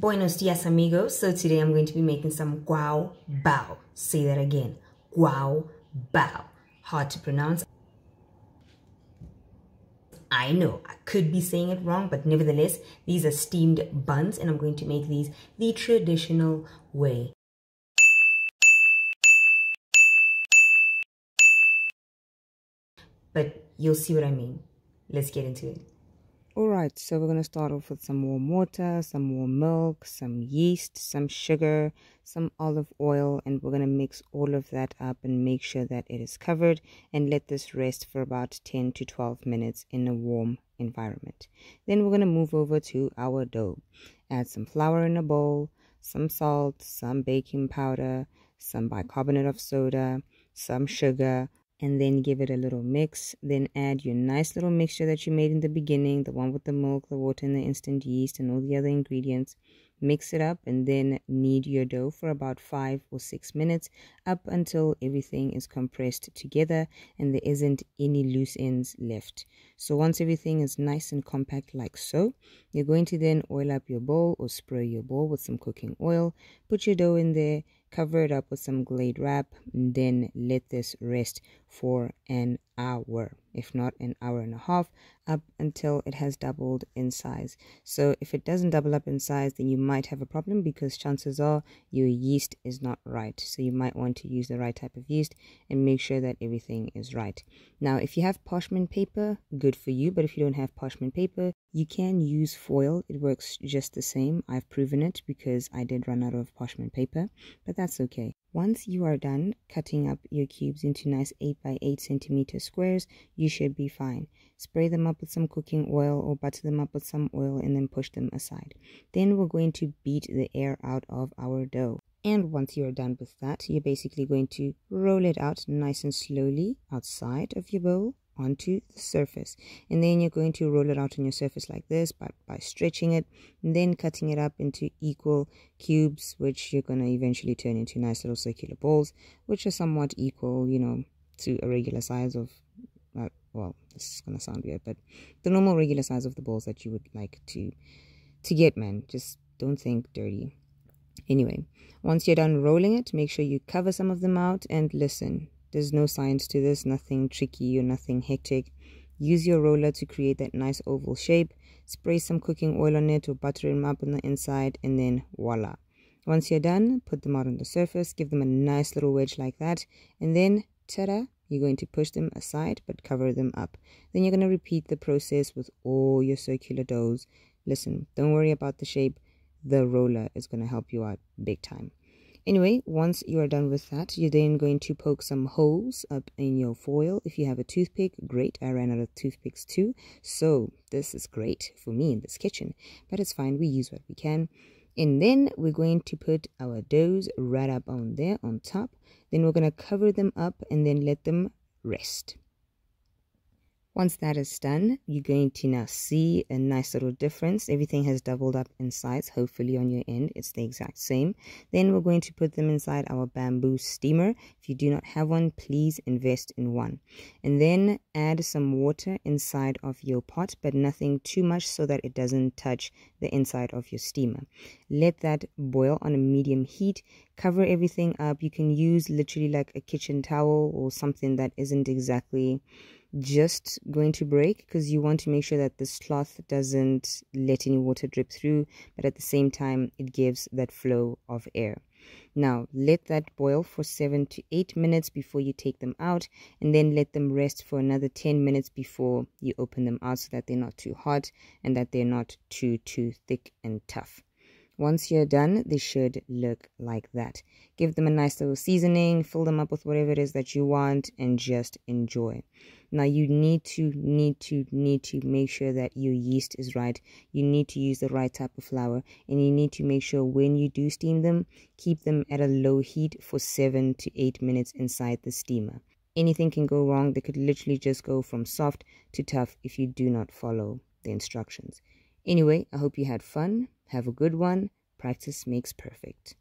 Buenos dias amigos. So today I'm going to be making some guau bao. Say that again. Guau bao. Hard to pronounce. I know I could be saying it wrong, but nevertheless, these are steamed buns and I'm going to make these the traditional way. But you'll see what I mean. Let's get into it. Alright, so we're going to start off with some warm water, some warm milk, some yeast, some sugar, some olive oil, and we're going to mix all of that up and make sure that it is covered and let this rest for about 10 to 12 minutes in a warm environment. Then we're going to move over to our dough. Add some flour in a bowl, some salt, some baking powder, some bicarbonate of soda, some sugar, and then give it a little mix. Then add your nice little mixture that you made in the beginning the one with the milk, the water, and the instant yeast, and all the other ingredients. Mix it up and then knead your dough for about five or six minutes up until everything is compressed together and there isn't any loose ends left. So, once everything is nice and compact, like so, you're going to then oil up your bowl or spray your bowl with some cooking oil, put your dough in there Cover it up with some Glade wrap, then let this rest for an hour if not an hour and a half, up until it has doubled in size. So if it doesn't double up in size, then you might have a problem because chances are your yeast is not right. So you might want to use the right type of yeast and make sure that everything is right. Now, if you have parchment paper, good for you, but if you don't have parchment paper, you can use foil. It works just the same. I've proven it because I did run out of parchment paper, but that's okay. Once you are done cutting up your cubes into nice 8 by 8 centimeter squares, you you should be fine. Spray them up with some cooking oil or butter them up with some oil and then push them aside. Then we're going to beat the air out of our dough. And once you're done with that, you're basically going to roll it out nice and slowly outside of your bowl onto the surface and then you're going to roll it out on your surface like this but by, by stretching it and then cutting it up into equal cubes which you're going to eventually turn into nice little circular balls which are somewhat equal you know to a regular size of well this is gonna sound weird but the normal regular size of the balls that you would like to to get man just don't think dirty anyway once you're done rolling it make sure you cover some of them out and listen there's no science to this nothing tricky or nothing hectic use your roller to create that nice oval shape spray some cooking oil on it or butter them up on the inside and then voila once you're done put them out on the surface give them a nice little wedge like that and then ta-da you're going to push them aside but cover them up. Then you're going to repeat the process with all your circular doughs. Listen, don't worry about the shape. The roller is going to help you out big time. Anyway, once you are done with that, you're then going to poke some holes up in your foil. If you have a toothpick, great. I ran out of toothpicks too. So this is great for me in this kitchen, but it's fine. We use what we can and then we're going to put our doughs right up on there on top then we're going to cover them up and then let them rest once that is done, you're going to now see a nice little difference. Everything has doubled up in size, hopefully on your end it's the exact same. Then we're going to put them inside our bamboo steamer. If you do not have one, please invest in one. And then add some water inside of your pot, but nothing too much so that it doesn't touch the inside of your steamer. Let that boil on a medium heat. Cover everything up. You can use literally like a kitchen towel or something that isn't exactly just going to break because you want to make sure that the cloth doesn't let any water drip through but at the same time it gives that flow of air now let that boil for seven to eight minutes before you take them out and then let them rest for another 10 minutes before you open them out so that they're not too hot and that they're not too too thick and tough once you're done, they should look like that. Give them a nice little seasoning, fill them up with whatever it is that you want, and just enjoy. Now you need to, need to, need to make sure that your yeast is right. You need to use the right type of flour and you need to make sure when you do steam them, keep them at a low heat for seven to eight minutes inside the steamer. Anything can go wrong. They could literally just go from soft to tough if you do not follow the instructions. Anyway, I hope you had fun. Have a good one. Practice makes perfect.